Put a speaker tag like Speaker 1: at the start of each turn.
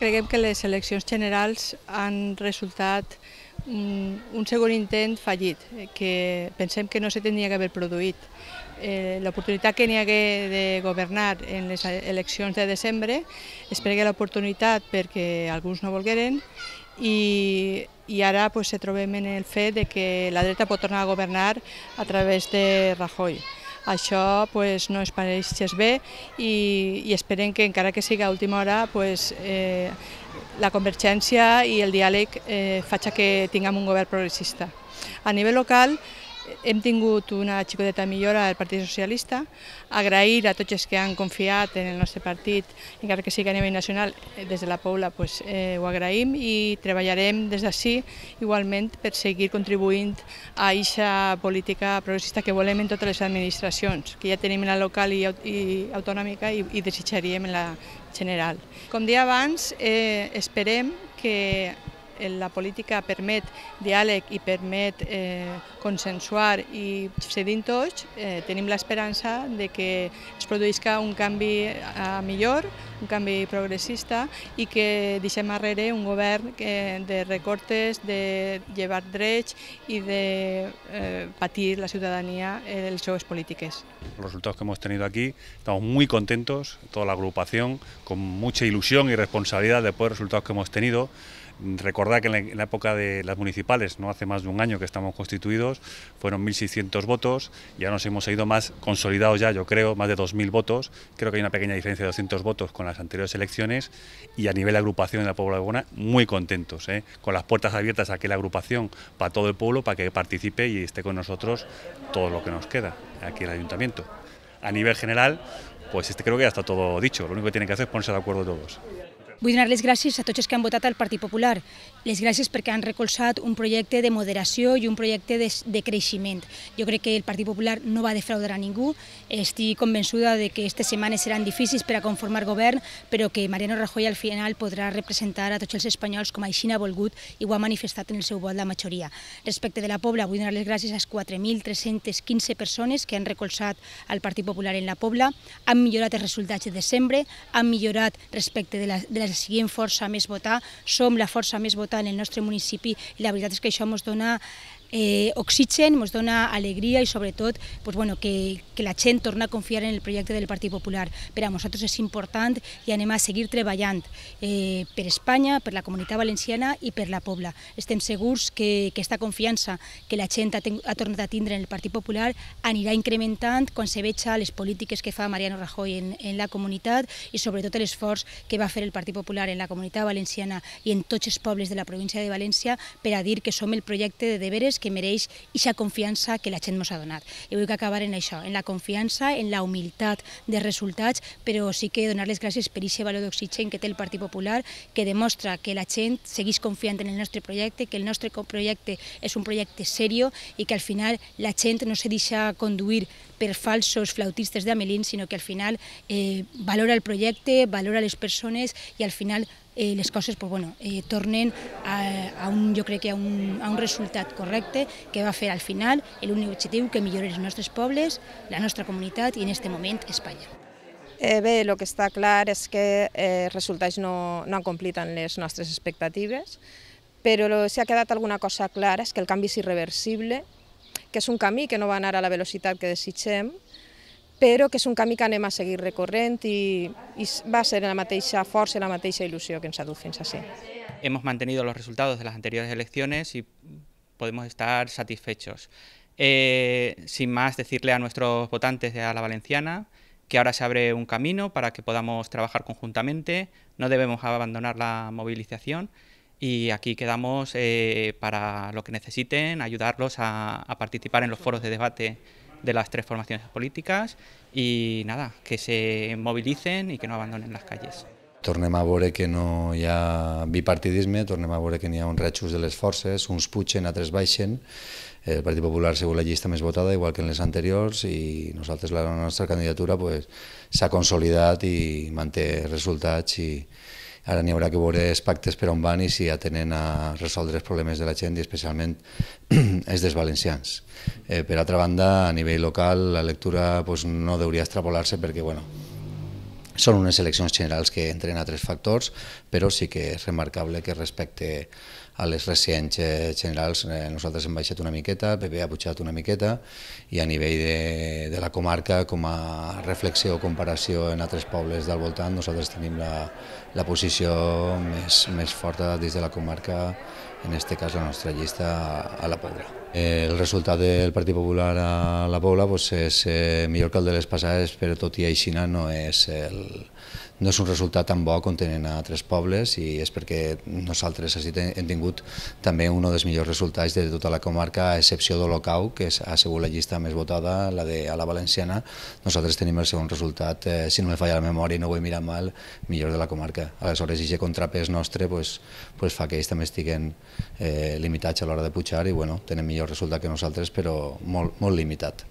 Speaker 1: Creguem que les eleccions generals han resultat mm, un, segon intent fallit, que pensem que no se tenia que haver produït. Eh, l'oportunitat que n'hi hagué de governar en les eleccions de desembre es pregui l'oportunitat perquè alguns no volgueren i, i ara pues, se trobem en el fet de que la dreta pot tornar a governar a través de Rajoy. Això pues, no es pareix bé i, i esperem que encara que sigui a última hora pues, eh, la convergència i el diàleg eh, faci que tinguem un govern progressista. A nivell local, hem tingut una xicoteta millora del Partit Socialista, agrair a tots els que han confiat en el nostre partit, encara que sigui a nivell nacional, eh, des de la Paula pues, eh, ho agraïm i treballarem des d'ací igualment per seguir contribuint a aquesta política progressista que volem en totes les administracions, que ja tenim en la local i, i autonòmica i, i desitjaríem en la general. Com dia abans, eh, esperem que la política permet diàleg i permet eh, consensuar i cedint tots, eh, tenim l'esperança de que es produeixi un canvi a eh, millor, un canvi progressista i que deixem arrere un govern eh, de recortes, de llevar drets i de eh, patir la ciudadanía eh, les sus polítiques.
Speaker 2: Els resultats que hem tingut aquí, estem molt contents, tota l'agrupació, amb molta il·lusió i responsabilitat responsabilidad de poder que hem tingut. Recordad que en la, época de las municipales, no hace más de un año que estamos constituidos, fueron 1.600 votos, ya nos hemos ido más consolidados ya, yo creo, más de 2.000 votos, creo que hay una pequeña diferencia de 200 votos con las anteriores elecciones y a nivel de agrupación de la Puebla de Bona, muy contentos, ¿eh? con las puertas abiertas a que la agrupación para todo el pueblo, para que participe y esté con nosotros todo lo que nos queda aquí en el ayuntamiento. A nivel general, pues este creo que ya está todo dicho, lo único que tiene que hacer es ponerse de acuerdo todos.
Speaker 3: Vull donar les gràcies a tots els que han votat al Partit Popular. Les gràcies perquè han recolzat un projecte de moderació i un projecte de, de creixement. Jo crec que el Partit Popular no va defraudar a ningú. Estic convençuda de que aquestes setmanes seran difícils per a conformar govern, però que Mariano Rajoy al final podrà representar a tots els espanyols com així ha volgut i ho ha manifestat en el seu vot la majoria. Respecte de la Pobla, vull donar les gràcies a les 4.315 persones que han recolzat al Partit Popular en la Pobla, han millorat els resultats de desembre, han millorat respecte de la, de les siguem força més votar, som la força més votar en el nostre municipi i la veritat és que això ens dona eh, oxigen, ens dona alegria i sobretot pues, bueno, que, que la gent torna a confiar en el projecte del Partit Popular. Per a nosaltres és important i anem a seguir treballant eh, per Espanya, per la comunitat valenciana i per la Pobla. Estem segurs que, que aquesta confiança que la gent ha, ten, ha tornat a tindre en el Partit Popular anirà incrementant quan se veja les polítiques que fa Mariano Rajoy en, en la comunitat i sobretot l'esforç que va fer el Partit Popular en la comunitat valenciana i en tots els pobles de la província de València per a dir que som el projecte de deberes que mereix aquesta confiança que la gent ens ha donat. I vull que acabar en això, en la confiança, en la humilitat de resultats, però sí que donar-les gràcies per aquest valor d'oxigen que té el Partit Popular, que demostra que la gent segueix confiant en el nostre projecte, que el nostre projecte és un projecte serio i que al final la gent no se deixa conduir per falsos flautistes de Amelín, sinó que al final eh, valora el projecte, valora les persones i al final eh, les coses pues, bueno, eh, tornen a, a un, jo crec que a un, a un resultat correcte que va fer al final l'únic objectiu que millora els nostres pobles, la nostra comunitat i en aquest moment Espanya. Eh, bé, el que està clar és que eh, els resultats
Speaker 1: no, no han complit amb les nostres expectatives, però si ha quedat alguna cosa clara és que el canvi és irreversible que es un camí que no va anar a la velocidad que desitgem, pero que es un camí que anem a seguir recorrent y va a ser la mateixa force, i la mateixa il·lusió que ens ha dut fins Hemos mantenido los resultados de las anteriores elecciones y podemos estar satisfechos. Eh, sin más, decirle a nuestros votantes de la Valenciana que ahora se abre un camino para que podamos trabajar conjuntamente, no debemos abandonar la movilización y aquí quedamos eh, para lo que necesiten, ayudarlos a, a, participar en los foros de debate de las tres formaciones políticas y nada, que se movilicen y que no abandonen las calles.
Speaker 4: Tornem a veure que no hi ha bipartidisme, tornem a veure que n'hi ha un reajust de les forces, uns puixen, altres baixen. El Partit Popular segur la llista més votada, igual que en les anteriors, i nosaltres la nostra candidatura s'ha consolidat i manté resultats i, Ara n'hi haurà que veure els pactes per on van i si atenen a resoldre els problemes de la gent i especialment els dels valencians. Eh, per altra banda, a nivell local, la lectura pues, no hauria extrapolar-se perquè, bueno, són unes eleccions generals que entren a tres factors, però sí que és remarcable que respecte a les recents eh, generals eh, nosaltres hem baixat una miqueta, PP ha pujat una miqueta, i a nivell de, de la comarca, com a reflexió o comparació en altres pobles del voltant, nosaltres tenim la, la posició més, més forta des de la comarca, en aquest cas la nostra llista a, a la Pobla. Eh, el resultat del Partit Popular a la Pobla doncs, és millor que el de les passades, però tot i així no és el no és un resultat tan bo com tenen a altres pobles i és perquè nosaltres hem tingut també un dels millors resultats de tota la comarca, a excepció d'Olocau, que ha sigut la llista més votada, la de a la Valenciana. Nosaltres tenim el segon resultat, eh, si no me falla la memòria i no ho he mirat mal, millor de la comarca. Aleshores, aquest contrapès nostre pues, pues fa que ells també estiguen eh, limitats a l'hora de pujar i bueno, tenen millor resultat que nosaltres, però molt, molt limitat.